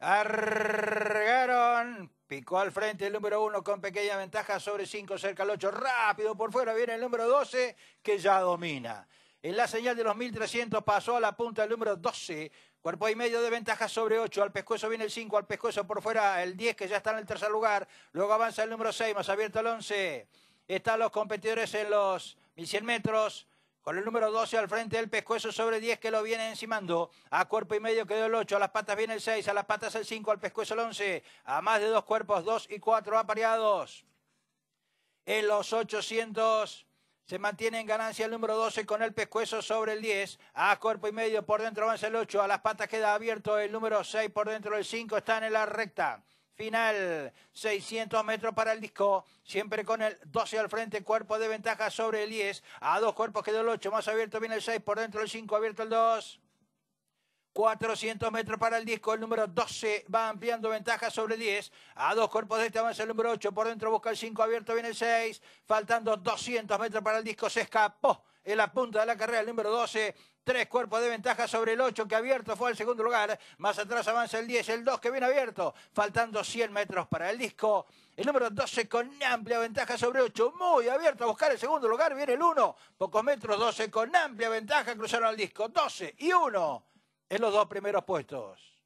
Arregaron. Picó al frente el número 1 con pequeña ventaja sobre 5 cerca al 8. Rápido por fuera viene el número 12 que ya domina. En la señal de los 1300 pasó a la punta el número 12. Cuerpo y medio de ventaja sobre 8. Al pescuezo viene el 5. Al pescuezo por fuera el 10 que ya está en el tercer lugar. Luego avanza el número 6 más abierto el 11. Están los competidores en los 1100 metros. Con el número 12 al frente del pescuezo sobre 10 que lo viene encimando. A cuerpo y medio quedó el 8. A las patas viene el 6. A las patas el 5. Al pescuezo el 11. A más de dos cuerpos, 2 y 4 apareados. En los 800. Se mantiene en ganancia el número 12 con el pescuezo sobre el 10. A cuerpo y medio por dentro avanza el 8. A las patas queda abierto el número 6 por dentro del 5. Está en la recta final. 600 metros para el disco, siempre con el 12 al frente, cuerpo de ventaja sobre el 10, a dos cuerpos quedó el 8, más abierto viene el 6, por dentro el 5, abierto el 2. 400 metros para el disco, el número 12 va ampliando ventaja sobre el 10, a dos cuerpos de este avanza el número 8, por dentro busca el 5, abierto viene el 6, faltando 200 metros para el disco, se escapó en la punta de la carrera, el número 12. Tres cuerpos de ventaja sobre el 8 que abierto fue al segundo lugar. Más atrás avanza el 10, el 2 que viene abierto. Faltando 100 metros para el disco. El número 12 con amplia ventaja sobre 8. Muy abierto a buscar el segundo lugar. Viene el 1. Pocos metros, 12 con amplia ventaja. Cruzaron al disco. 12 y 1 en los dos primeros puestos.